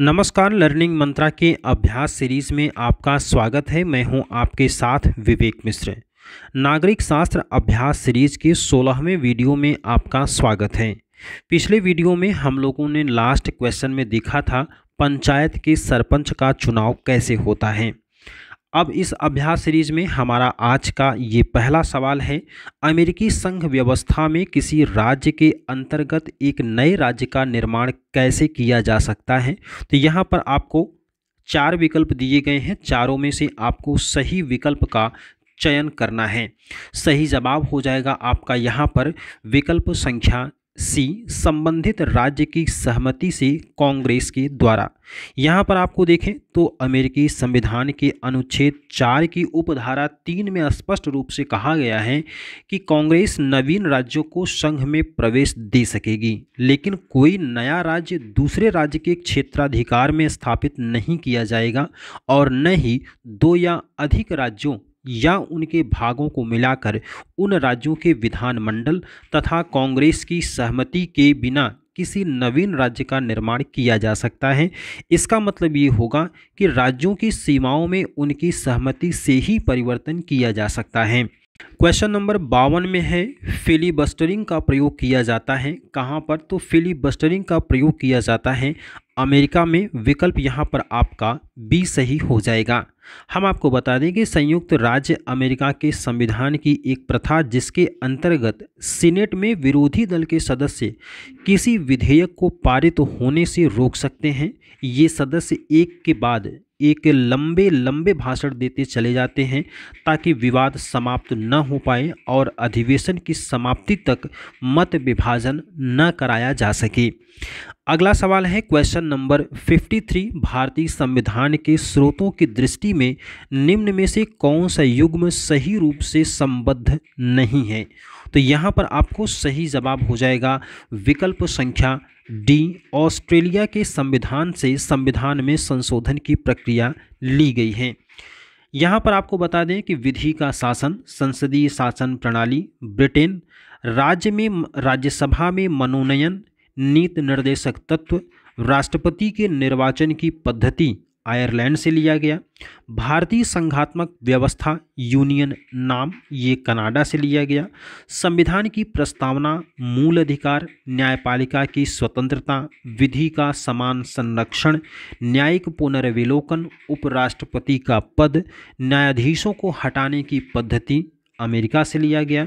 नमस्कार लर्निंग मंत्रा के अभ्यास सीरीज में आपका स्वागत है मैं हूं आपके साथ विवेक मिश्र नागरिक शास्त्र अभ्यास सीरीज के 16वें वीडियो में आपका स्वागत है पिछले वीडियो में हम लोगों ने लास्ट क्वेश्चन में देखा था पंचायत के सरपंच का चुनाव कैसे होता है अब इस अभ्यास सीरीज में हमारा आज का ये पहला सवाल है अमेरिकी संघ व्यवस्था में किसी राज्य के अंतर्गत एक नए राज्य का निर्माण कैसे किया जा सकता है तो यहाँ पर आपको चार विकल्प दिए गए हैं चारों में से आपको सही विकल्प का चयन करना है सही जवाब हो जाएगा आपका यहाँ पर विकल्प संख्या सी संबंधित राज्य की सहमति से कांग्रेस के द्वारा यहाँ पर आपको देखें तो अमेरिकी संविधान के अनुच्छेद चार की उपधारा तीन में स्पष्ट रूप से कहा गया है कि कांग्रेस नवीन राज्यों को संघ में प्रवेश दे सकेगी लेकिन कोई नया राज्य दूसरे राज्य के क्षेत्राधिकार में स्थापित नहीं किया जाएगा और न ही दो या अधिक राज्यों या उनके भागों को मिलाकर उन राज्यों के विधानमंडल तथा कांग्रेस की सहमति के बिना किसी नवीन राज्य का निर्माण किया जा सकता है इसका मतलब ये होगा कि राज्यों की सीमाओं में उनकी सहमति से ही परिवर्तन किया जा सकता है क्वेश्चन नंबर बावन में है फिलीबस्टरिंग का प्रयोग किया जाता है कहाँ पर तो फिलीबस्टरिंग का प्रयोग किया जाता है अमेरिका में विकल्प यहाँ पर आपका बी सही हो जाएगा हम आपको बता दें कि संयुक्त राज्य अमेरिका के संविधान की एक प्रथा जिसके अंतर्गत सीनेट में विरोधी दल के सदस्य किसी विधेयक को पारित होने से रोक सकते हैं ये सदस्य एक के बाद एक लंबे लंबे भाषण देते चले जाते हैं ताकि विवाद समाप्त न हो पाए और अधिवेशन की समाप्ति तक मत विभाजन न कराया जा सके अगला सवाल है क्वेश्चन नंबर 53 भारतीय संविधान के स्रोतों की दृष्टि में निम्न में से कौन सा युग्म सही रूप से संबद्ध नहीं है तो यहाँ पर आपको सही जवाब हो जाएगा विकल्प संख्या डी ऑस्ट्रेलिया के संविधान से संविधान में संशोधन की प्रक्रिया ली गई है यहाँ पर आपको बता दें कि विधि का शासन संसदीय शासन प्रणाली ब्रिटेन राज्य में राज्यसभा में मनोनयन नीति निर्देशक तत्व राष्ट्रपति के निर्वाचन की पद्धति आयरलैंड से लिया गया भारतीय संघात्मक व्यवस्था यूनियन नाम ये कनाडा से लिया गया संविधान की प्रस्तावना मूल अधिकार न्यायपालिका की स्वतंत्रता विधि का समान संरक्षण न्यायिक पुनर्विलोकन उपराष्ट्रपति का पद न्यायाधीशों को हटाने की पद्धति अमेरिका से लिया गया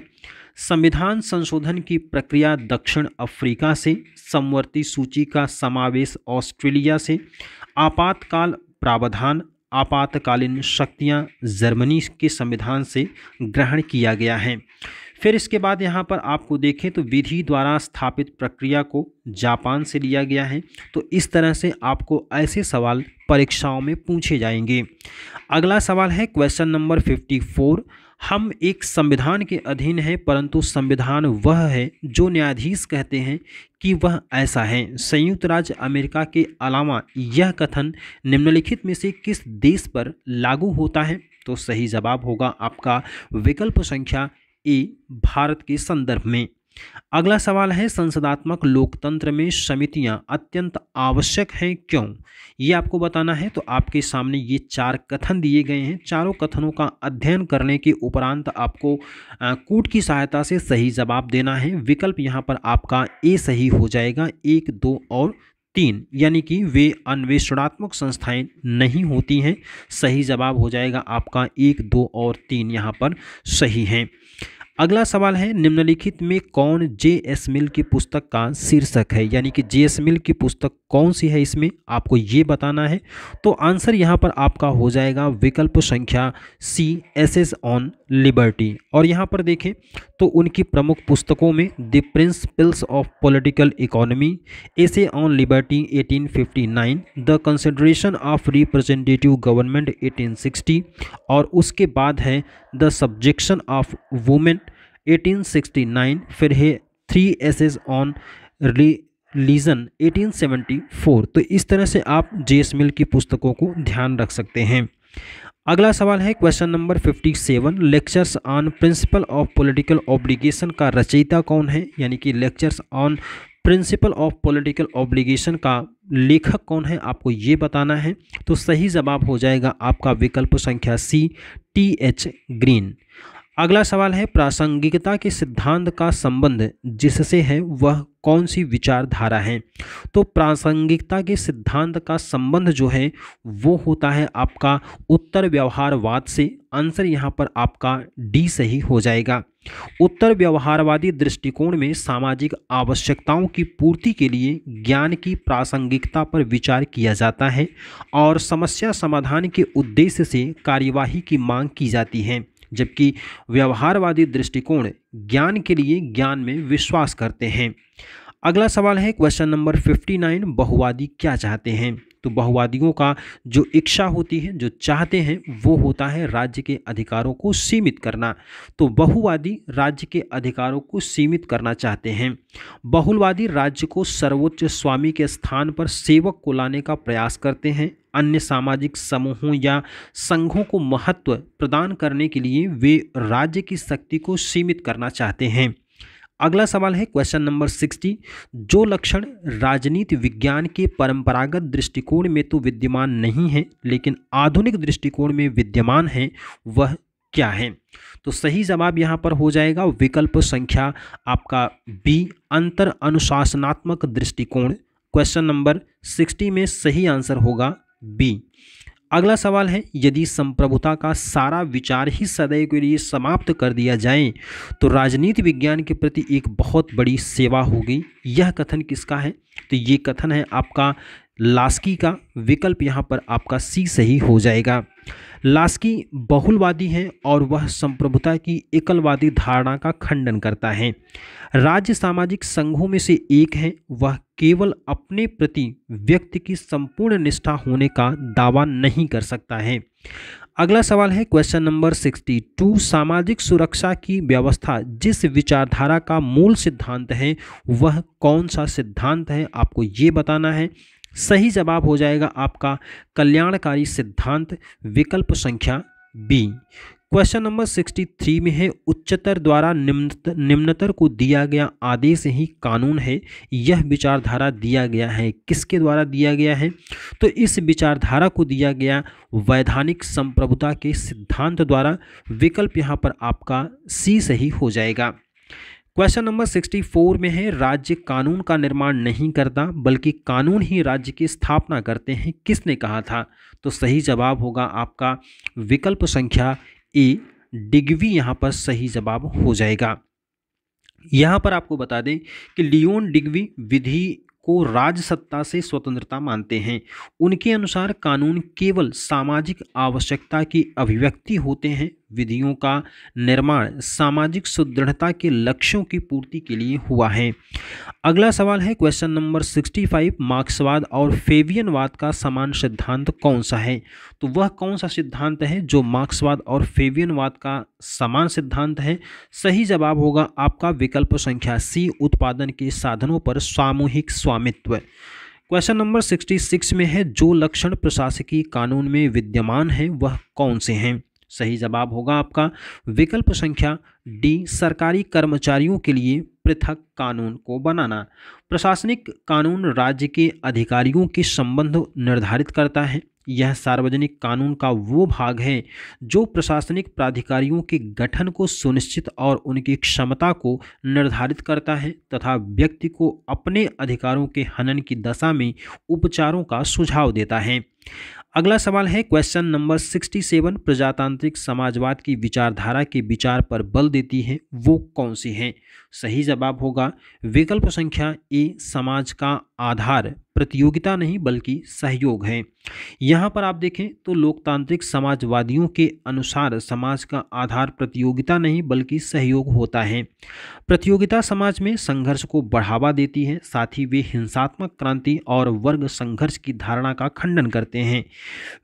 संविधान संशोधन की प्रक्रिया दक्षिण अफ्रीका से समवर्ती सूची का समावेश ऑस्ट्रेलिया से आपातकाल प्रावधान आपातकालीन शक्तियां जर्मनी के संविधान से ग्रहण किया गया है फिर इसके बाद यहाँ पर आपको देखें तो विधि द्वारा स्थापित प्रक्रिया को जापान से लिया गया है तो इस तरह से आपको ऐसे सवाल परीक्षाओं में पूछे जाएंगे अगला सवाल है क्वेश्चन नंबर फिफ्टी फोर हम एक संविधान के अधीन हैं परंतु संविधान वह है जो न्यायाधीश कहते हैं कि वह ऐसा है संयुक्त राज्य अमेरिका के अलावा यह कथन निम्नलिखित में से किस देश पर लागू होता है तो सही जवाब होगा आपका विकल्प संख्या ए भारत के संदर्भ में अगला सवाल है संसदात्मक लोकतंत्र में समितियां अत्यंत आवश्यक हैं क्यों ये आपको बताना है तो आपके सामने ये चार कथन दिए गए हैं चारों कथनों का अध्ययन करने के उपरांत आपको कूट की सहायता से सही जवाब देना है विकल्प यहाँ पर आपका ए सही हो जाएगा एक दो और तीन यानी कि वे अन्वेषणात्मक संस्थाएं नहीं होती हैं सही जवाब हो जाएगा आपका एक दो और तीन यहाँ पर सही हैं अगला सवाल है निम्नलिखित में कौन जे एस मिल की पुस्तक का शीर्षक है यानी कि जे एस मिल की पुस्तक कौन सी है इसमें आपको ये बताना है तो आंसर यहाँ पर आपका हो जाएगा विकल्प संख्या C essay on liberty और यहाँ पर देखें तो उनकी प्रमुख पुस्तकों में the principles of political economy essay on liberty nine the consideration of representative government sixty और उसके बाद है द सब्जेक्शन ऑफ वुमेन 1869 फिर है थ्री एसेज ऑन रिलीजन 1874 तो इस तरह से आप जे मिल की पुस्तकों को ध्यान रख सकते हैं अगला सवाल है question number 57 lectures on principle of political obligation का रचयिता कौन है यानी कि lectures on principle of political obligation का लेखक कौन है आपको ये बताना है तो सही जवाब हो जाएगा आपका विकल्प संख्या सी टी एच ग्रीन अगला सवाल है प्रासंगिकता के सिद्धांत का संबंध जिससे है वह कौन सी विचारधारा है तो प्रासंगिकता के सिद्धांत का संबंध जो है वो होता है आपका उत्तर व्यवहारवाद से आंसर यहाँ पर आपका डी सही हो जाएगा उत्तर व्यवहारवादी दृष्टिकोण में सामाजिक आवश्यकताओं की पूर्ति के लिए ज्ञान की प्रासंगिकता पर विचार किया जाता है और समस्या समाधान के उद्देश्य से कार्यवाही की मांग की जाती है जबकि व्यवहारवादी दृष्टिकोण ज्ञान के लिए ज्ञान में विश्वास करते हैं अगला सवाल है क्वेश्चन नंबर फिफ्टी नाइन बहुवादी क्या चाहते हैं तो बहुवादियों का जो इच्छा होती है जो चाहते हैं वो होता है राज्य के अधिकारों को सीमित करना तो बहुवादी राज्य के अधिकारों को सीमित करना चाहते हैं बहुलवादी राज्य को सर्वोच्च स्वामी के स्थान पर सेवक को लाने का प्रयास करते हैं अन्य सामाजिक समूहों या संघों को महत्व प्रदान करने के लिए वे राज्य की शक्ति को सीमित करना चाहते हैं अगला सवाल है क्वेश्चन नंबर सिक्सटी जो लक्षण राजनीति विज्ञान के परंपरागत दृष्टिकोण में तो विद्यमान नहीं है लेकिन आधुनिक दृष्टिकोण में विद्यमान है वह क्या है तो सही जवाब यहाँ पर हो जाएगा विकल्प संख्या आपका बी अंतर अनुशासनात्मक दृष्टिकोण क्वेश्चन नंबर सिक्सटी में सही आंसर होगा बी अगला सवाल है यदि संप्रभुता का सारा विचार ही सदैव के लिए समाप्त कर दिया जाए तो राजनीति विज्ञान के प्रति एक बहुत बड़ी सेवा होगी यह कथन किसका है तो ये कथन है आपका लास्की का विकल्प यहाँ पर आपका सी सही हो जाएगा लास्की बहुलवादी हैं और वह संप्रभुता की एकलवादी धारणा का खंडन करता है राज्य सामाजिक संघों में से एक है वह केवल अपने प्रति व्यक्ति की संपूर्ण निष्ठा होने का दावा नहीं कर सकता है अगला सवाल है क्वेश्चन नंबर सिक्सटी टू सामाजिक सुरक्षा की व्यवस्था जिस विचारधारा का मूल सिद्धांत है वह कौन सा सिद्धांत है आपको ये बताना है सही जवाब हो जाएगा आपका कल्याणकारी सिद्धांत विकल्प संख्या B question number sixty three में है उच्चतर द्वारा निम्न निम्नतर को दिया गया आदेश ही कानून है यह विचारधारा दिया गया है किसके द्वारा दिया गया है तो इस विचारधारा को दिया गया वैधानिक संप्रभुता के सिद्धांत द्वारा विकल्प यहाँ पर आपका सी सही हो जाएगा क्वेश्चन नंबर 64 में है राज्य कानून का निर्माण नहीं करता बल्कि कानून ही राज्य की स्थापना करते हैं किसने कहा था तो सही जवाब होगा आपका विकल्प संख्या ए डिग्वी यहाँ पर सही जवाब हो जाएगा यहाँ पर आपको बता दें कि लियोन डिग्वी विधि को राजसत्ता से स्वतंत्रता मानते हैं उनके अनुसार कानून केवल सामाजिक आवश्यकता की अभिव्यक्ति होते हैं विधियों का निर्माण सामाजिक सुदृढ़ता के लक्ष्यों की पूर्ति के लिए हुआ है अगला सवाल है क्वेश्चन नंबर 65 मार्क्सवाद और फेवियनवाद का समान सिद्धांत कौन सा है तो वह कौन सा सिद्धांत है जो मार्क्सवाद और फेवियनवाद का समान सिद्धांत है सही जवाब होगा आपका विकल्प संख्या सी उत्पादन के साधनों पर सामूहिक स्वामित्व क्वेश्चन नंबर 66 में है जो लक्षण प्रशासकीय कानून में विद्यमान है वह कौन से हैं सही जवाब होगा आपका विकल्प संख्या डी सरकारी कर्मचारियों के लिए पृथक कानून को बनाना प्रशासनिक कानून राज्य के अधिकारियों के संबंध निर्धारित करता है यह सार्वजनिक कानून का वो भाग है जो प्रशासनिक प्राधिकारियों के गठन को सुनिश्चित और उनकी क्षमता को निर्धारित करता है तथा व्यक्ति को अपने अधिकारों के हनन की दशा में उपचारों का सुझाव देता है अगला सवाल है क्वेश्चन नंबर 67 प्रजातांत्रिक समाजवाद की विचारधारा के विचार पर बल देती है वो कौन सी हैं सही जवाब होगा विकल्प संख्या ए समाज का आधार प्रतियोगिता नहीं बल्कि सहयोग है यहाँ पर आप देखें तो लोकतांत्रिक समाजवादियों के अनुसार समाज का आधार प्रतियोगिता नहीं बल्कि सहयोग होता है प्रतियोगिता समाज में संघर्ष को बढ़ावा देती है साथ ही वे हिंसात्मक क्रांति और वर्ग संघर्ष की धारणा का खंडन करते हैं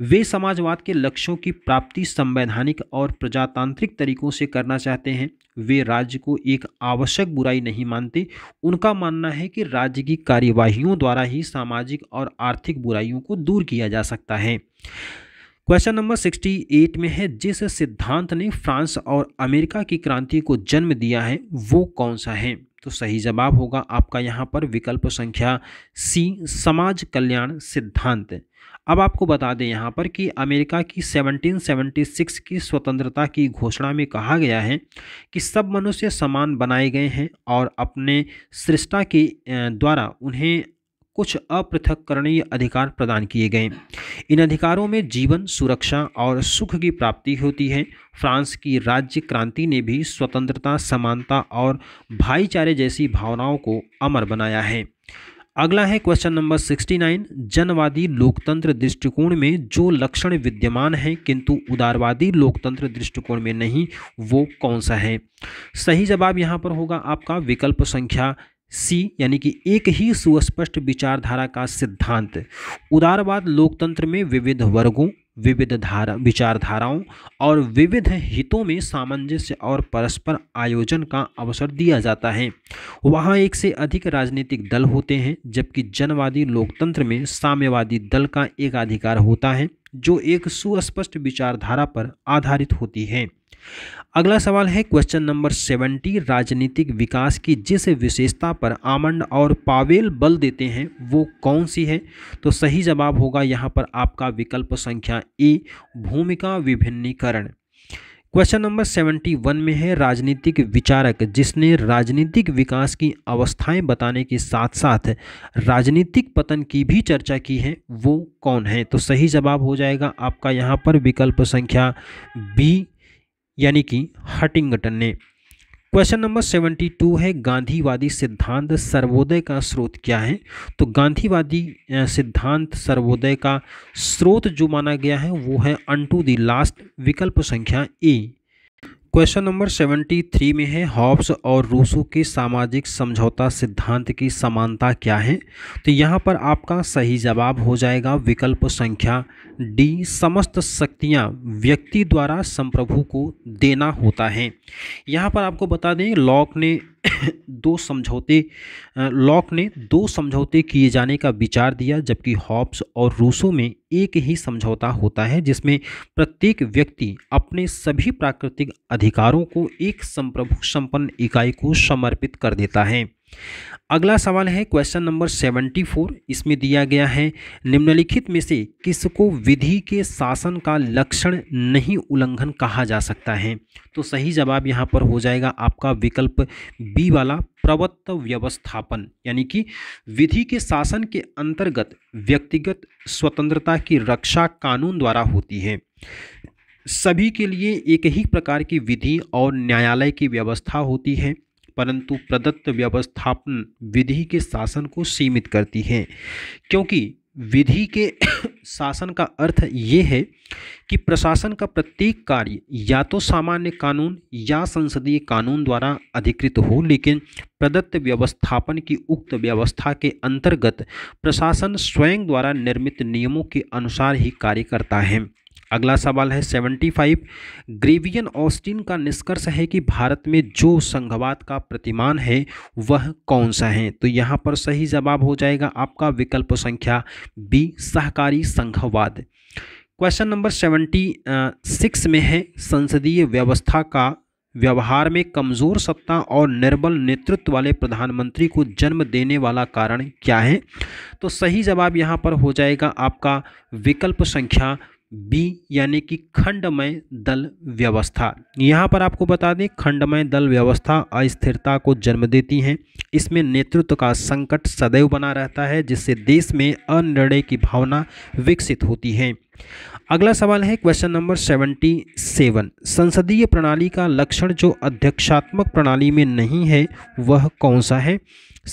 वे समाजवाद के लक्ष्यों की प्राप्ति संवैधानिक और प्रजातांत्रिक तरीकों से करना चाहते हैं वे राज्य को एक आवश्यक बुराई नहीं मानते उनका मानना है कि राज्य की कार्यवाहियों द्वारा ही सामाजिक और आर्थिक बुराइयों को दूर किया जा सकता है क्वेश्चन नंबर 68 में है जिस सिद्धांत ने फ्रांस और अमेरिका की क्रांति को जन्म दिया है वो कौन सा है तो सही जवाब होगा आपका यहाँ पर विकल्प संख्या सी समाज कल्याण सिद्धांत अब आपको बता दें यहाँ पर कि अमेरिका की 1776 की स्वतंत्रता की घोषणा में कहा गया है कि सब मनुष्य समान बनाए गए हैं और अपने सृष्टा के द्वारा उन्हें कुछ अपृथककरणीय अधिकार प्रदान किए गए इन अधिकारों में जीवन सुरक्षा और सुख की प्राप्ति होती है फ्रांस की राज्य क्रांति ने भी स्वतंत्रता समानता और भाईचारे जैसी भावनाओं को अमर बनाया है अगला है क्वेश्चन नंबर 69 जनवादी लोकतंत्र दृष्टिकोण में जो लक्षण विद्यमान है किंतु उदारवादी लोकतंत्र दृष्टिकोण में नहीं वो कौन सा है सही जवाब यहाँ पर होगा आपका विकल्प संख्या सी यानी कि एक ही सुस्पष्ट विचारधारा का सिद्धांत उदारवाद लोकतंत्र में विविध वर्गों विविध धारा विचारधाराओं और विविध हितों में सामंजस्य और परस्पर आयोजन का अवसर दिया जाता है वहाँ एक से अधिक राजनीतिक दल होते हैं जबकि जनवादी लोकतंत्र में साम्यवादी दल का एकाधिकार होता है जो एक सुस्पष्ट विचारधारा पर आधारित होती है अगला सवाल है क्वेश्चन नंबर सेवेंटी राजनीतिक विकास की जिस विशेषता पर आमंड और पावेल बल देते हैं वो कौन सी है तो सही जवाब होगा यहाँ पर आपका विकल्प संख्या ए भूमिका विभिन्नीकरण क्वेश्चन नंबर सेवेंटी वन में है राजनीतिक विचारक जिसने राजनीतिक विकास की अवस्थाएं बताने के साथ साथ राजनीतिक पतन की भी चर्चा की है वो कौन है तो सही जवाब हो जाएगा आपका यहाँ पर विकल्प संख्या बी यानी कि हटिंगटन ने क्वेश्चन नंबर सेवेंटी टू है गांधीवादी सिद्धांत सर्वोदय का स्रोत क्या है तो गांधीवादी सिद्धांत सर्वोदय का स्रोत जो माना गया है वो है अन टू दी लास्ट विकल्प संख्या A question number seventy three में है हॉब्स और रूसो के सामाजिक समझौता सिद्धांत की समानता क्या है तो यहाँ पर आपका सही जवाब हो जाएगा विकल्प संख्या डी समस्त शक्तियाँ व्यक्ति द्वारा संप्रभु को देना होता है यहाँ पर आपको बता दें लॉक ने दो समझौते लॉक ने दो समझौते किए जाने का विचार दिया जबकि हॉब्स और रूसो में एक ही समझौता होता है जिसमें प्रत्येक व्यक्ति अपने सभी प्राकृतिक अधिकारों को एक संप्रभु संपन्न इकाई को समर्पित कर देता है अगला सवाल है क्वेश्चन नंबर सेवेंटी फोर इसमें दिया गया है निम्नलिखित में से किसको विधि के शासन का लक्षण नहीं उल्लंघन कहा जा सकता है तो सही जवाब यहाँ पर हो जाएगा आपका विकल्प बी वाला प्रवत्त व्यवस्थापन यानी कि विधि के शासन के अंतर्गत व्यक्तिगत स्वतंत्रता की रक्षा कानून द्वारा होती है सभी के लिए एक ही प्रकार की विधि और न्यायालय की व्यवस्था होती है परंतु प्रदत्त व्यवस्थापन विधि के शासन को सीमित करती है क्योंकि विधि के शासन का अर्थ ये है कि प्रशासन का प्रत्येक कार्य या तो सामान्य कानून या संसदीय कानून द्वारा अधिकृत हो लेकिन प्रदत्त व्यवस्थापन की उक्त व्यवस्था के अंतर्गत प्रशासन स्वयं द्वारा निर्मित नियमों के अनुसार ही कार्य करता है अगला सवाल है सेवेंटी फाइव ग्रेवियन ऑस्टिन का निष्कर्ष है कि भारत में जो संघवाद का प्रतिमान है वह कौन सा है तो यहाँ पर सही जवाब हो जाएगा आपका विकल्प संख्या बी सहकारी संघवाद क्वेश्चन नंबर सेवेंटी सिक्स में है संसदीय व्यवस्था का व्यवहार में कमज़ोर सत्ता और निर्बल नेतृत्व वाले प्रधानमंत्री को जन्म देने वाला कारण क्या है तो सही जवाब यहाँ पर हो जाएगा आपका विकल्प संख्या बी यानी कि खंडमय दल व्यवस्था यहाँ पर आपको बता दें खंडमय दल व्यवस्था अस्थिरता को जन्म देती हैं इसमें नेतृत्व का संकट सदैव बना रहता है जिससे देश में अनिर्णय की भावना विकसित होती है अगला सवाल है क्वेश्चन नंबर सेवेंटी सेवन संसदीय प्रणाली का लक्षण जो अध्यक्षात्मक प्रणाली में नहीं है वह कौन सा है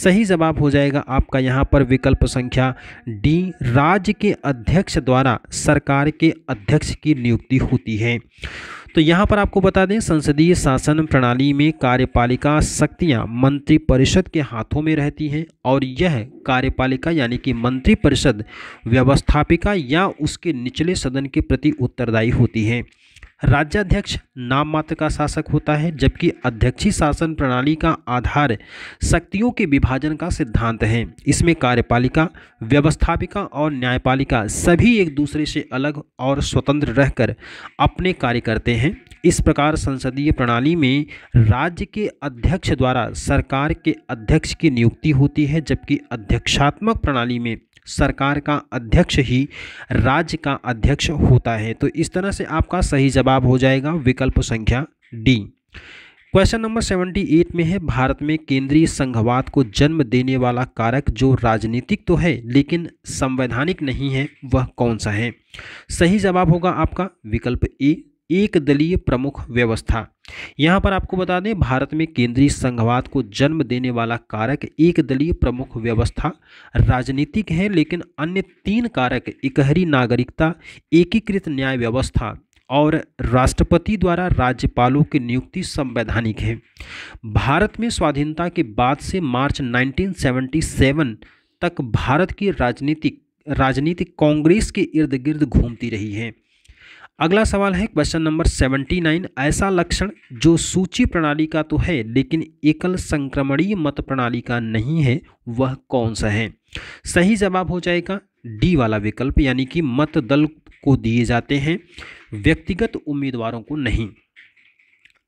सही जवाब हो जाएगा आपका यहाँ पर विकल्प संख्या डी राज्य के अध्यक्ष द्वारा सरकार के अध्यक्ष की नियुक्ति होती है तो यहाँ पर आपको बता दें संसदीय शासन प्रणाली में कार्यपालिका शक्तियाँ मंत्रिपरिषद के हाथों में रहती हैं और यह कार्यपालिका यानी कि मंत्रिपरिषद व्यवस्थापिका या उसके निचले सदन के प्रति उत्तरदायी होती है राज्याध्यक्ष नाम मात्र का शासक होता है जबकि अध्यक्षी शासन प्रणाली का आधार शक्तियों के विभाजन का सिद्धांत है इसमें कार्यपालिका व्यवस्थापिका और न्यायपालिका सभी एक दूसरे से अलग और स्वतंत्र रहकर अपने कार्य करते हैं इस प्रकार संसदीय प्रणाली में राज्य के अध्यक्ष द्वारा सरकार के अध्यक्ष की नियुक्ति होती है जबकि अध्यक्षात्मक प्रणाली में सरकार का अध्यक्ष ही राज्य का अध्यक्ष होता है तो इस तरह से आपका सही जवाब हो जाएगा विकल्प संख्या D question number seventy eight में है भारत में केंद्रीय संघवाद को जन्म देने वाला कारक जो राजनीतिक तो है लेकिन संवैधानिक नहीं है वह कौन सा है सही जवाब होगा आपका विकल्प ए एक दलीय प्रमुख व्यवस्था यहाँ पर आपको बता दें भारत में केंद्रीय संघवाद को जन्म देने वाला कारक एक दलीय प्रमुख व्यवस्था राजनीतिक है लेकिन अन्य तीन कारक इकहरी नागरिकता एकीकृत न्याय व्यवस्था और राष्ट्रपति द्वारा राज्यपालों की नियुक्ति संवैधानिक है भारत में स्वाधीनता के बाद से मार्च 1977 तक भारत की राजनीतिक राजनीति कांग्रेस के इर्द गिर्द घूमती रही है अगला सवाल है क्वेश्चन नंबर सेवेंटी नाइन ऐसा लक्षण जो सूची प्रणाली का तो है लेकिन एकल संक्रमणीय मत प्रणाली का नहीं है वह कौन सा है सही जवाब हो जाएगा डी वाला विकल्प यानी कि मत दल को दिए जाते हैं व्यक्तिगत उम्मीदवारों को नहीं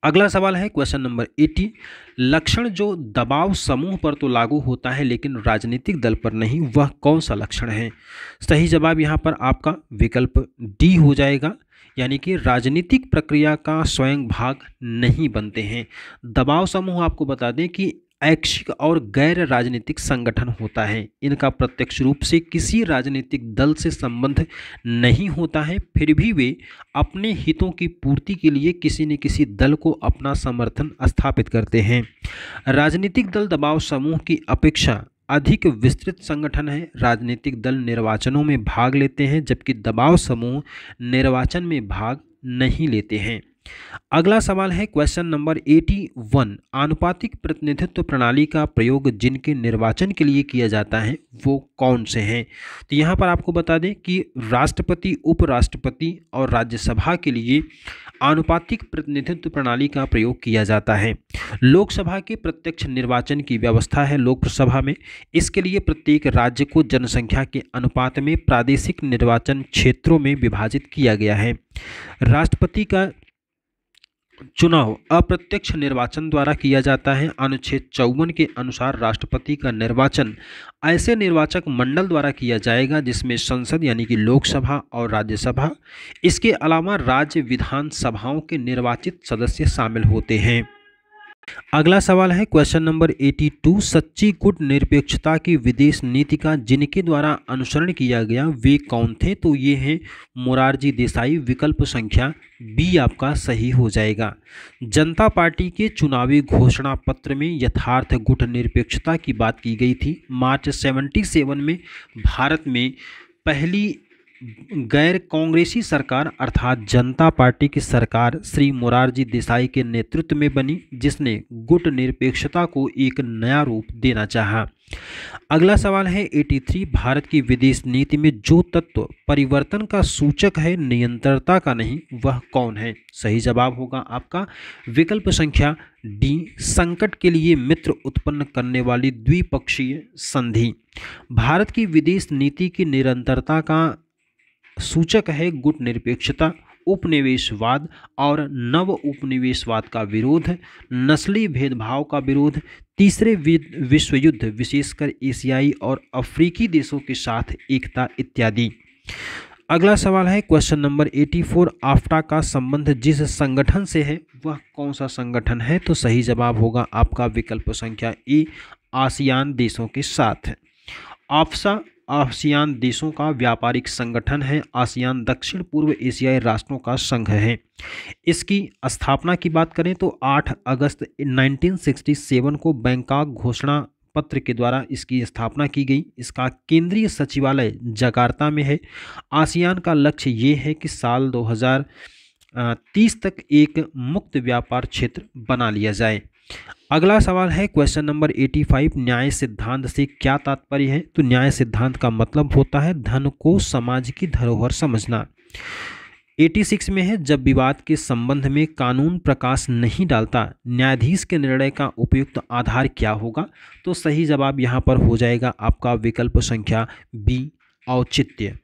अगला सवाल है क्वेश्चन नंबर एटी लक्षण जो दबाव समूह पर तो लागू होता है लेकिन राजनीतिक दल पर नहीं वह कौन सा लक्षण है सही जवाब यहाँ पर आपका विकल्प डी हो जाएगा यानी कि राजनीतिक प्रक्रिया का स्वयं भाग नहीं बनते हैं दबाव समूह आपको बता दें कि ऐच्छिक और गैर राजनीतिक संगठन होता है इनका प्रत्यक्ष रूप से किसी राजनीतिक दल से संबंध नहीं होता है फिर भी वे अपने हितों की पूर्ति के लिए किसी न किसी दल को अपना समर्थन स्थापित करते हैं राजनीतिक दल दबाव समूह की अपेक्षा अधिक विस्तृत संगठन है राजनीतिक दल निर्वाचनों में भाग लेते हैं जबकि दबाव समूह निर्वाचन में भाग नहीं लेते हैं अगला सवाल है क्वेश्चन नंबर 81 आनुपातिक प्रतिनिधित्व प्रणाली का प्रयोग जिनके निर्वाचन के लिए किया जाता है वो कौन से हैं तो यहाँ पर आपको बता दें कि राष्ट्रपति उपराष्ट्रपति और राज्यसभा के लिए आनुपातिक प्रतिनिधित्व प्रणाली का प्रयोग किया जाता है लोकसभा के प्रत्यक्ष निर्वाचन की व्यवस्था है लोकसभा में इसके लिए प्रत्येक राज्य को जनसंख्या के अनुपात में प्रादेशिक निर्वाचन क्षेत्रों में विभाजित किया गया है राष्ट्रपति का चुनाव अप्रत्यक्ष निर्वाचन द्वारा किया जाता है अनुच्छेद चौवन के अनुसार राष्ट्रपति का निर्वाचन ऐसे निर्वाचक मंडल द्वारा किया जाएगा जिसमें संसद यानी कि लोकसभा और राज्यसभा इसके अलावा राज्य विधानसभाओं के निर्वाचित सदस्य शामिल होते हैं अगला सवाल है क्वेश्चन नंबर 82 सच्ची गुट निरपेक्षता की विदेश नीति का जिनके द्वारा अनुसरण किया गया वे कौन थे तो ये हैं मोरारजी देसाई विकल्प संख्या बी आपका सही हो जाएगा जनता पार्टी के चुनावी घोषणा पत्र में यथार्थ गुट निरपेक्षता की बात की गई थी मार्च 77 में भारत में पहली गैर कांग्रेसी सरकार अर्थात जनता पार्टी की सरकार श्री मोरारजी देसाई के नेतृत्व में बनी जिसने गुट निरपेक्षता को एक नया रूप देना चाहा अगला सवाल है 83 भारत की विदेश नीति में जो तत्व परिवर्तन का सूचक है नियंत्रता का नहीं वह कौन है सही जवाब होगा आपका विकल्प संख्या डी संकट के लिए मित्र उत्पन्न करने वाली द्विपक्षीय संधि भारत की विदेश नीति की निरंतरता का सूचक है गुट निरपेक्षता उपनिवेशवाद और नव उपनिवेशवाद का विरोध नस्ली भेदभाव का विरोध तीसरे विश्व युद्ध विशेषकर एशियाई और अफ्रीकी देशों के साथ एकता इत्यादि अगला सवाल है क्वेश्चन नंबर 84 आफ्टा का संबंध जिस संगठन से है वह कौन सा संगठन है तो सही जवाब होगा आपका विकल्प संख्या ए आसियान देशों के साथ आफसा आसियान देशों का व्यापारिक संगठन है आसियान दक्षिण पूर्व एशियाई राष्ट्रों का संघ है इसकी स्थापना की बात करें तो 8 अगस्त 1967 को बैंकॉक घोषणा पत्र के द्वारा इसकी स्थापना की गई इसका केंद्रीय सचिवालय जकार्ता में है आसियान का लक्ष्य ये है कि साल 2030 तक एक मुक्त व्यापार क्षेत्र बना लिया जाए अगला सवाल है क्वेश्चन नंबर 85 न्याय सिद्धांत से क्या तात्पर्य है तो न्याय सिद्धांत का मतलब होता है धन को समाज की धरोहर समझना 86 में है जब विवाद के संबंध में कानून प्रकाश नहीं डालता न्यायाधीश के निर्णय का उपयुक्त आधार क्या होगा तो सही जवाब यहाँ पर हो जाएगा आपका विकल्प संख्या बी औचित्य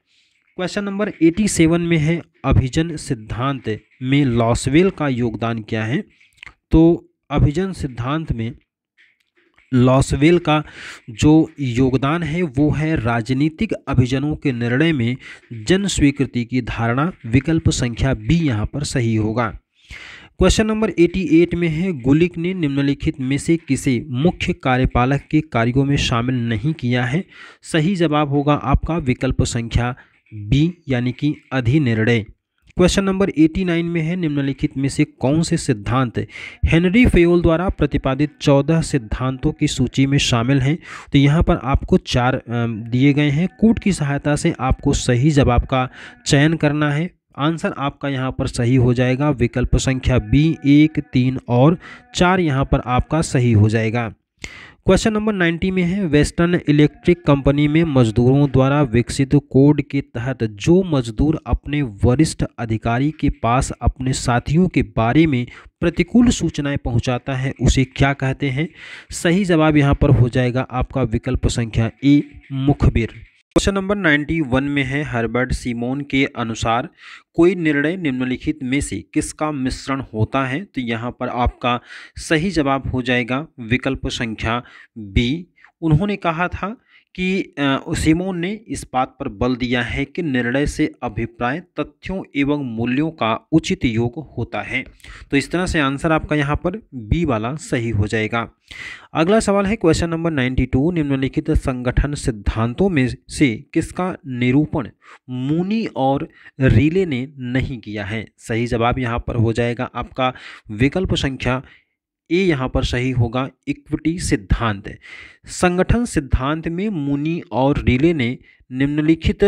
क्वेश्चन नंबर 87 में है अभिजन सिद्धांत में लॉसवेल का योगदान क्या है तो अभिजन सिद्धांत में लॉसवेल का जो योगदान है वो है राजनीतिक अभिजनों के निर्णय में जन स्वीकृति की धारणा विकल्प संख्या बी यहाँ पर सही होगा क्वेश्चन नंबर 88 में है गुलिक ने निम्नलिखित में से किसे मुख्य कार्यपालक के कार्यों में शामिल नहीं किया है सही जवाब होगा आपका विकल्प संख्या बी यानी कि अधिनिर्णय क्वेश्चन नंबर 89 में है निम्नलिखित में से कौन से सिद्धांत हेनरी फेयोल द्वारा प्रतिपादित 14 सिद्धांतों की सूची में शामिल हैं तो यहाँ पर आपको चार दिए गए हैं कूट की सहायता से आपको सही जवाब का चयन करना है आंसर आपका यहाँ पर सही हो जाएगा विकल्प संख्या बी एक तीन और चार यहाँ पर आपका सही हो जाएगा क्वेश्चन नंबर 90 में है वेस्टर्न इलेक्ट्रिक कंपनी में मजदूरों द्वारा विकसित कोड के तहत जो मजदूर अपने वरिष्ठ अधिकारी के पास अपने साथियों के बारे में प्रतिकूल सूचनाएं पहुंचाता है उसे क्या कहते हैं सही जवाब यहां पर हो जाएगा आपका विकल्प संख्या ए मुखबिर क्वेश्चन नंबर 91 में है हर्बर्ट सीमोन के अनुसार कोई निर्णय निम्नलिखित में से किसका मिश्रण होता है तो यहाँ पर आपका सही जवाब हो जाएगा विकल्प संख्या बी उन्होंने कहा था कि सिमोन ने इस बात पर बल दिया है कि निर्णय से अभिप्राय तथ्यों एवं मूल्यों का उचित योग होता है तो इस तरह से आंसर आपका यहाँ पर बी वाला सही हो जाएगा अगला सवाल है क्वेश्चन नंबर 92 निम्नलिखित संगठन सिद्धांतों में से किसका निरूपण मूनी और रीले ने नहीं किया है सही जवाब यहाँ पर हो जाएगा आपका विकल्प संख्या ए यहाँ पर सही होगा इक्विटी सिद्धांत संगठन सिद्धांत में मुनि और रिले ने निम्नलिखित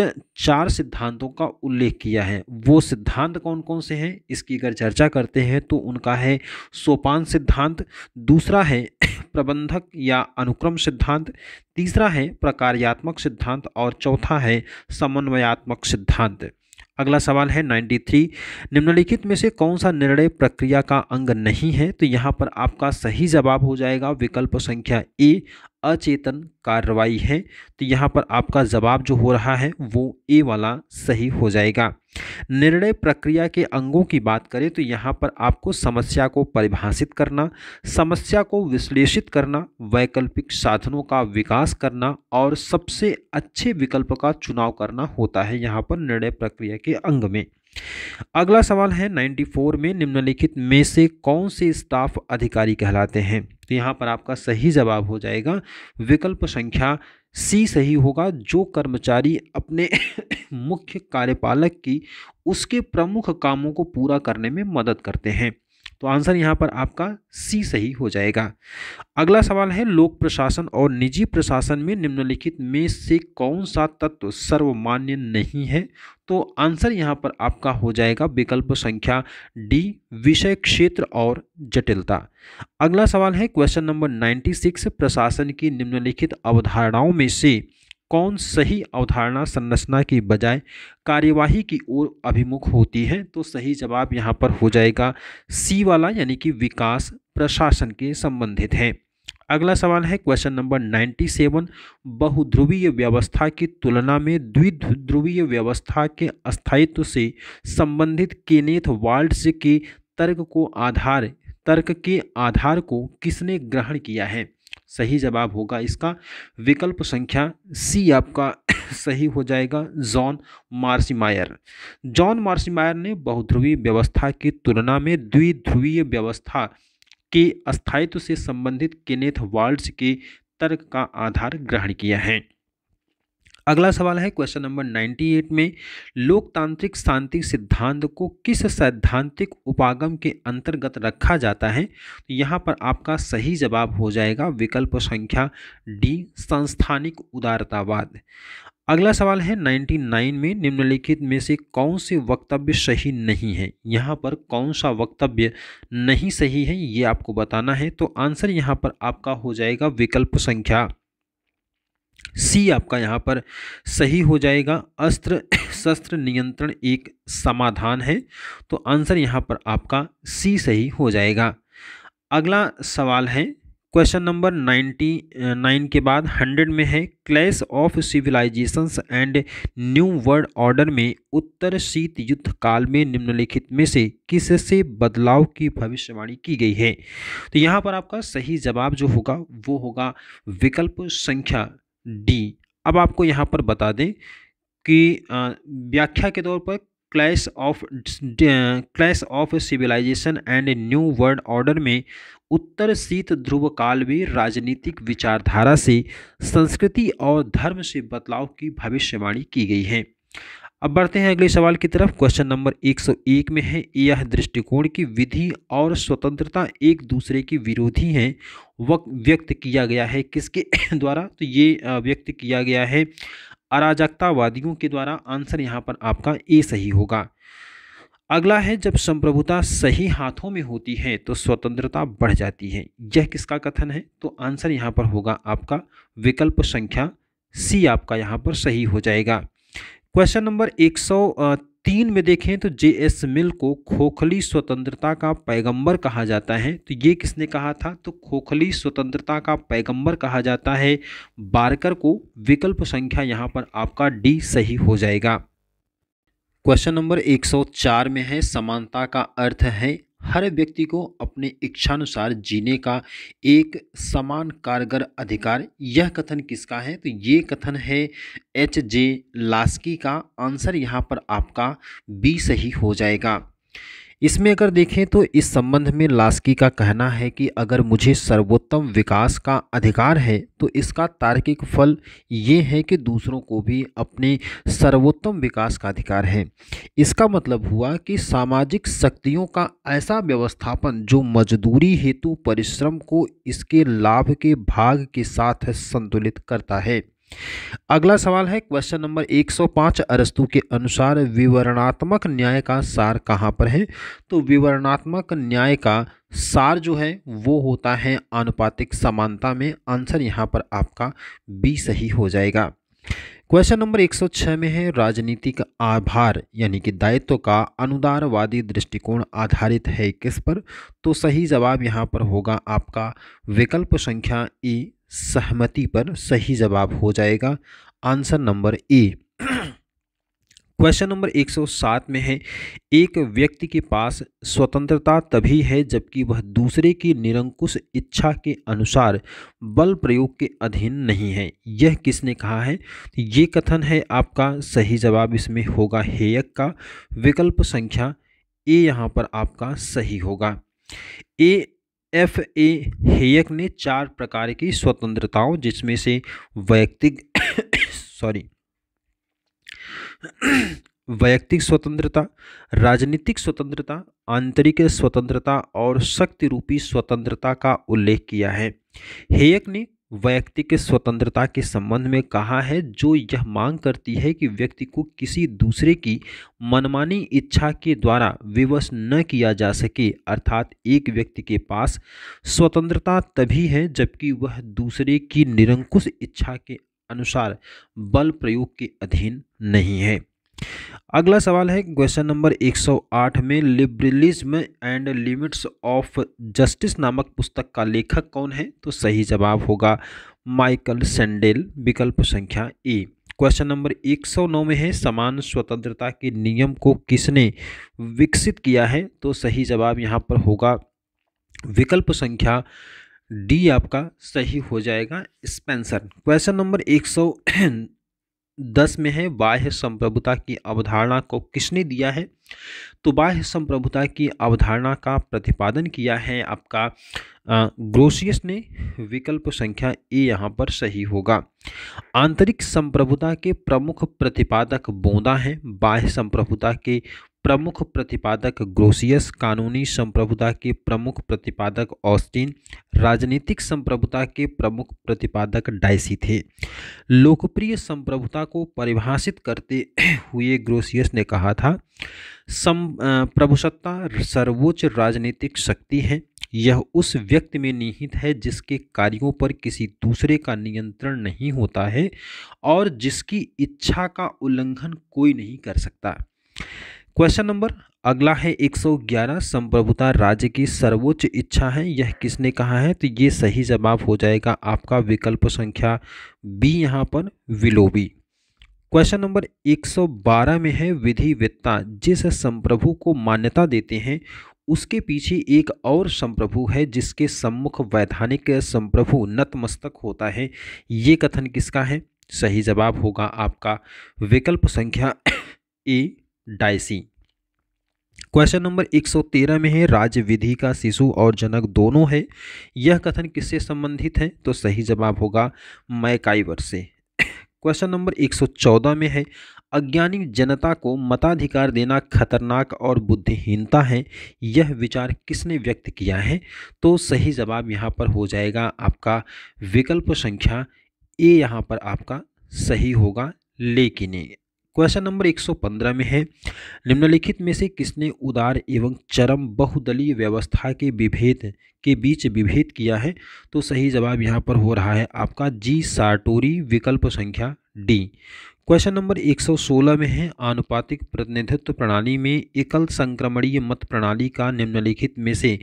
चार सिद्धांतों का उल्लेख किया है वो सिद्धांत कौन कौन से हैं इसकी अगर चर्चा करते हैं तो उनका है सोपान सिद्धांत दूसरा है प्रबंधक या अनुक्रम सिद्धांत तीसरा है प्रकार्यात्मक सिद्धांत और चौथा है समन्वयात्मक सिद्धांत अगला सवाल है 93 निम्नलिखित में से कौन सा निर्णय प्रक्रिया का अंग नहीं है तो यहाँ पर आपका सही जवाब हो जाएगा विकल्प संख्या ए अचेतन कार्रवाई है तो यहाँ पर आपका जवाब जो हो रहा है वो ए वाला सही हो जाएगा निर्णय प्रक्रिया के अंगों की बात करें तो यहाँ पर आपको समस्या को परिभाषित करना समस्या को विश्लेषित करना वैकल्पिक साधनों का विकास करना और सबसे अच्छे विकल्प का चुनाव करना होता है यहाँ पर निर्णय प्रक्रिया के अंग में अगला सवाल है 94 में निम्नलिखित में से कौन से स्टाफ अधिकारी कहलाते हैं तो यहाँ पर आपका सही जवाब हो जाएगा विकल्प संख्या सी सही होगा जो कर्मचारी अपने मुख्य कार्यपालक की उसके प्रमुख कामों को पूरा करने में मदद करते हैं तो आंसर यहाँ पर आपका सी सही हो जाएगा अगला सवाल है लोक प्रशासन और निजी प्रशासन में निम्नलिखित में से कौन सा तत्व सर्वमान्य नहीं है तो आंसर यहाँ पर आपका हो जाएगा विकल्प संख्या डी विषय क्षेत्र और जटिलता अगला सवाल है क्वेश्चन नंबर 96 प्रशासन की निम्नलिखित अवधारणाओं में से कौन सही अवधारणा संरचना की बजाय कार्यवाही की ओर अभिमुख होती है तो सही जवाब यहाँ पर हो जाएगा सी वाला यानी कि विकास प्रशासन के संबंधित है अगला सवाल है क्वेश्चन नंबर 97 बहुध्रुवीय व्यवस्था की तुलना में द्विध्रुवीय व्यवस्था के अस्थायित्व से संबंधित केनेथ वाल्ड्स के तर्क को आधार तर्क के आधार को किसने ग्रहण किया है सही जवाब होगा इसका विकल्प संख्या सी आपका सही हो जाएगा जॉन मार्सीमायर जॉन मार्सीमायर ने बहुध्रुवीय व्यवस्था की तुलना में द्विध्रुवीय व्यवस्था के अस्थायित्व से संबंधित केनेथ वाल्ड्स के तर्क का आधार ग्रहण किया है अगला सवाल है क्वेश्चन नंबर 98 में लोकतांत्रिक शांति सिद्धांत को किस सैद्धांतिक उपागम के अंतर्गत रखा जाता है तो यहाँ पर आपका सही जवाब हो जाएगा विकल्प संख्या डी संस्थानिक उदारतावाद अगला सवाल है 99 में निम्नलिखित में से कौन से वक्तव्य सही नहीं है यहाँ पर कौन सा वक्तव्य नहीं सही है ये आपको बताना है तो आंसर यहाँ पर आपका हो जाएगा विकल्प संख्या सी आपका यहाँ पर सही हो जाएगा अस्त्र शस्त्र नियंत्रण एक समाधान है तो आंसर यहाँ पर आपका सी सही हो जाएगा अगला सवाल है क्वेश्चन नंबर नाइन्टी नाइन के बाद हंड्रेड में है clash of civilizations and new world order में उत्तर शीत युद्ध काल में निम्नलिखित में से किससे बदलाव की भविष्यवाणी की गई है तो यहाँ पर आपका सही जवाब जो होगा वो होगा विकल्प संख्या डी अब आपको यहाँ पर बता दें कि व्याख्या के तौर पर clash of clash of civilization and new world order में उत्तर शीत ध्रुव काल में राजनीतिक विचारधारा से संस्कृति और धर्म से बदलाव की भविष्यवाणी की गई है अब बढ़ते हैं अगले सवाल की तरफ क्वेश्चन नंबर 101 में है यह दृष्टिकोण की विधि और स्वतंत्रता एक दूसरे की विरोधी हैं वक्त व्यक्त किया गया है किसके द्वारा तो ये व्यक्त किया गया है अराजकतावादियों के द्वारा आंसर यहाँ पर आपका ए सही होगा अगला है जब संप्रभुता सही हाथों में होती है तो स्वतंत्रता बढ़ जाती है यह किसका कथन है तो आंसर यहाँ पर होगा आपका विकल्प संख्या सी आपका यहाँ पर सही हो जाएगा क्वेश्चन नंबर 103 में देखें तो जे एस मिल को खोखली स्वतंत्रता का पैगंबर कहा जाता है तो ये किसने कहा था तो खोखली स्वतंत्रता का पैगंबर कहा जाता है बारकर को विकल्प संख्या यहाँ पर आपका डी सही हो जाएगा क्वेश्चन नंबर 104 में है समानता का अर्थ है हर व्यक्ति को अपने इच्छानुसार जीने का एक समान कारगर अधिकार यह कथन किसका है तो ये कथन है एच जे लास्की का आंसर यहाँ पर आपका बी सही हो जाएगा इसमें अगर देखें तो इस संबंध में लास्की का कहना है कि अगर मुझे सर्वोत्तम विकास का अधिकार है तो इसका तार्किक फल ये है कि दूसरों को भी अपने सर्वोत्तम विकास का अधिकार है इसका मतलब हुआ कि सामाजिक शक्तियों का ऐसा व्यवस्थापन जो मजदूरी हेतु परिश्रम को इसके लाभ के भाग के साथ संतुलित करता है अगला सवाल है क्वेश्चन नंबर 105 अरस्तु के अनुसार विवरणात्मक न्याय का सार कहाँ पर है तो विवरणात्मक न्याय का सार जो है वो होता है आनुपातिक समानता में आंसर यहाँ पर आपका बी सही हो जाएगा क्वेश्चन नंबर 106 में है राजनीतिक आभार यानी कि दायित्व का अनुदारवादी दृष्टिकोण आधारित है किस पर तो सही जवाब यहाँ पर होगा आपका विकल्प संख्या ई e, सहमति पर सही जवाब हो जाएगा answer number A question number 107 में है एक व्यक्ति के पास स्वतंत्रता तभी है जबकि वह दूसरे की निरंकुश इच्छा के अनुसार बल प्रयोग के अधीन नहीं है यह किसने कहा है ये कथन है आपका सही जवाब इसमें होगा हेयक का विकल्प संख्या ए यहाँ पर आपका सही होगा ए एफ ए हेयक ने चार प्रकार की स्वतंत्रताओं जिसमें से वैयक्तिक सॉरी वैयक्तिक स्वतंत्रता राजनीतिक स्वतंत्रता आंतरिक स्वतंत्रता और शक्ति रूपी स्वतंत्रता का उल्लेख किया है हेयक ने व्यक्ति के स्वतंत्रता के संबंध में कहा है जो यह मांग करती है कि व्यक्ति को किसी दूसरे की मनमानी इच्छा के द्वारा विवश न किया जा सके अर्थात एक व्यक्ति के पास स्वतंत्रता तभी है जबकि वह दूसरे की निरंकुश इच्छा के अनुसार बल प्रयोग के अधीन नहीं है अगला सवाल है क्वेश्चन नंबर 108 में liberalism and limits of justice नामक पुस्तक का लेखक कौन है तो सही जवाब होगा माइकल सेंडेल विकल्प संख्या ए क्वेश्चन नंबर 109 में है समान स्वतंत्रता के नियम को किसने विकसित किया है तो सही जवाब यहां पर होगा विकल्प संख्या डी आपका सही हो जाएगा स्पेंसर क्वेश्चन नंबर एक दस में है बाह्य संप्रभुता की अवधारणा को किसने दिया है तो बाह्य संप्रभुता की अवधारणा का प्रतिपादन किया है आपका ग्रोसियस ने विकल्प संख्या ए यहाँ पर सही होगा आंतरिक संप्रभुता के प्रमुख प्रतिपादक बोंदा हैं बाह्य संप्रभुता के प्रमुख प्रतिपादक ग्रोसियस कानूनी संप्रभुता के प्रमुख प्रतिपादक ऑस्टिन राजनीतिक संप्रभुता के प्रमुख प्रतिपादक डाइसी थे लोकप्रिय संप्रभुता को परिभाषित करते हुए ग्रोसियस ने कहा था सम प्रभुसत्ता सर्वोच्च राजनीतिक शक्ति है यह उस व्यक्ति में निहित है जिसके कार्यों पर किसी दूसरे का नियंत्रण नहीं होता है और जिसकी इच्छा का उल्लंघन कोई नहीं कर सकता क्वेश्चन नंबर अगला है 111 संप्रभुता राज्य की सर्वोच्च इच्छा है यह किसने कहा है तो ये सही जवाब हो जाएगा आपका विकल्प संख्या बी यहाँ पर विलोबी क्वेश्चन नंबर 112 में है विधि वित्ता जिस संप्रभु को मान्यता देते हैं उसके पीछे एक और संप्रभु है जिसके सम्मुख वैधानिक संप्रभु नतमस्तक होता है ये कथन किसका है सही जवाब होगा आपका विकल्प संख्या ए डायसी क्वेश्चन नंबर 113 में है राज्य विधि का शिशु और जनक दोनों है यह कथन किससे संबंधित है तो सही जवाब होगा मैकाइवर से क्वेश्चन नंबर 114 में है अज्ञानी जनता को मताधिकार देना खतरनाक और बुद्धिहीनता है यह विचार किसने व्यक्त किया है तो सही जवाब यहाँ पर हो जाएगा आपका विकल्प संख्या ए यहाँ पर आपका सही होगा लेकिन क्वेश्चन नंबर 115 में है निम्नलिखित में से किसने उदार एवं चरम बहुदलीय व्यवस्था के विभेद के बीच विभेद किया है तो सही जवाब यहाँ पर हो रहा है आपका जी साटोरी विकल्प संख्या डी क्वेश्चन नंबर 116 में है आनुपातिक प्रतिनिधित्व प्रणाली में एकल संक्रमणीय मत प्रणाली का निम्नलिखित में से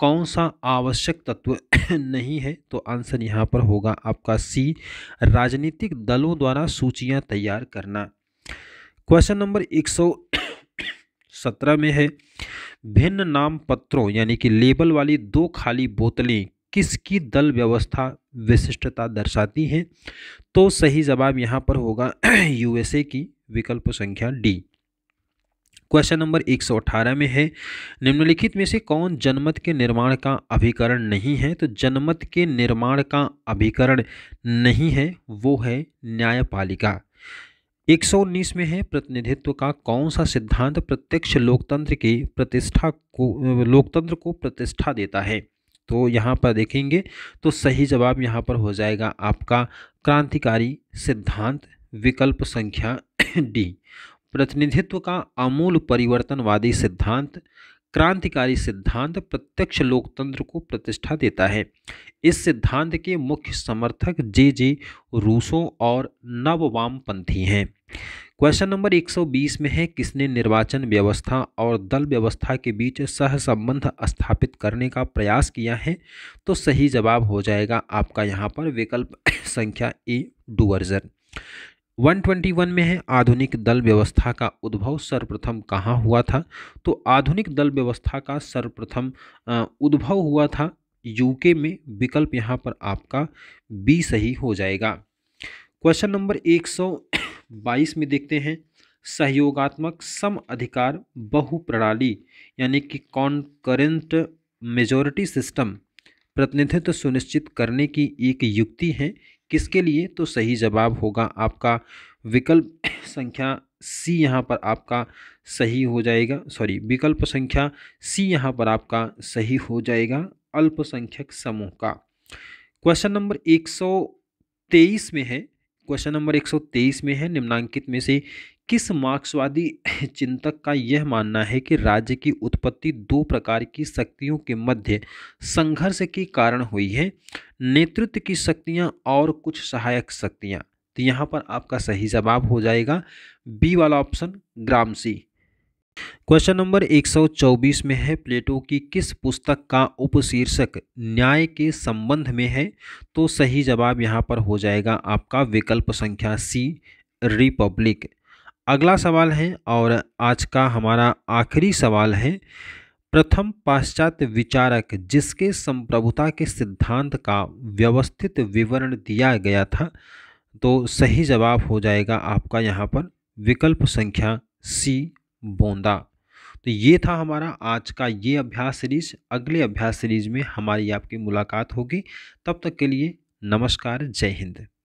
कौन सा आवश्यक तत्व नहीं है तो आंसर यहाँ पर होगा आपका सी राजनीतिक दलों द्वारा सूचियाँ तैयार करना क्वेश्चन नंबर एक सौ सत्रह में है भिन्न नाम पत्रों यानी कि लेबल वाली दो खाली बोतलें किसकी दल व्यवस्था विशिष्टता दर्शाती हैं तो सही जवाब यहाँ पर होगा यूएसए की विकल्प संख्या डी क्वेश्चन नंबर 118 में है निम्नलिखित में से कौन जनमत के निर्माण का अभिकरण नहीं है तो जनमत के निर्माण का अभिकरण नहीं है वो है न्यायपालिका 119 में है प्रतिनिधित्व का कौन सा सिद्धांत प्रत्यक्ष लोकतंत्र की प्रतिष्ठा को लोकतंत्र को प्रतिष्ठा देता है तो यहाँ पर देखेंगे तो सही जवाब यहाँ पर हो जाएगा आपका क्रांतिकारी सिद्धांत विकल्प संख्या डी प्रतिनिधित्व का अमूल परिवर्तनवादी सिद्धांत क्रांतिकारी सिद्धांत प्रत्यक्ष लोकतंत्र को प्रतिष्ठा देता है इस सिद्धांत के मुख्य समर्थक जे जे रूसो और नव वामपंथी हैं क्वेश्चन नंबर 120 में है किसने निर्वाचन व्यवस्था और दल व्यवस्था के बीच सहसंबंध स्थापित करने का प्रयास किया है तो सही जवाब हो जाएगा आपका यहाँ पर विकल्प संख्या ए डुवर्जन 121 में है आधुनिक दल व्यवस्था का उद्भव सर्वप्रथम कहाँ हुआ था तो आधुनिक दल व्यवस्था का सर्वप्रथम उद्भव हुआ था यूके में विकल्प यहाँ पर आपका बी सही हो जाएगा क्वेश्चन नंबर 122 में देखते हैं सहयोगात्मक सम अधिकार बहुप्रणाली यानी कि कॉन्करेंट मेजोरिटी सिस्टम प्रतिनिधित्व सुनिश्चित करने की एक युक्ति है किसके लिए तो सही जवाब होगा आपका विकल्प संख्या सी यहाँ पर आपका सही हो जाएगा सॉरी विकल्प संख्या सी यहाँ पर आपका सही हो जाएगा अल्पसंख्यक समूह का क्वेश्चन नंबर 123 में है क्वेश्चन नंबर 123 में है निम्नांकित में से किस मार्क्सवादी चिंतक का यह मानना है कि राज्य की उत्पत्ति दो प्रकार की शक्तियों के मध्य संघर्ष के कारण हुई है नेतृत्व की शक्तियां और कुछ सहायक शक्तियां तो यहाँ पर आपका सही जवाब हो जाएगा बी वाला ऑप्शन ग्रामसी क्वेश्चन नंबर 124 में है प्लेटो की किस पुस्तक का उपशीर्षक न्याय के संबंध में है तो सही जवाब यहाँ पर हो जाएगा आपका विकल्प संख्या सी रिपब्लिक अगला सवाल है और आज का हमारा आखिरी सवाल है प्रथम पाश्चात्य विचारक जिसके संप्रभुता के सिद्धांत का व्यवस्थित विवरण दिया गया था तो सही जवाब हो जाएगा आपका यहाँ पर विकल्प संख्या सी बोंदा तो ये था हमारा आज का ये अभ्यास सीरीज अगले अभ्यास सीरीज में हमारी आपकी मुलाकात होगी तब तक के लिए नमस्कार जय हिंद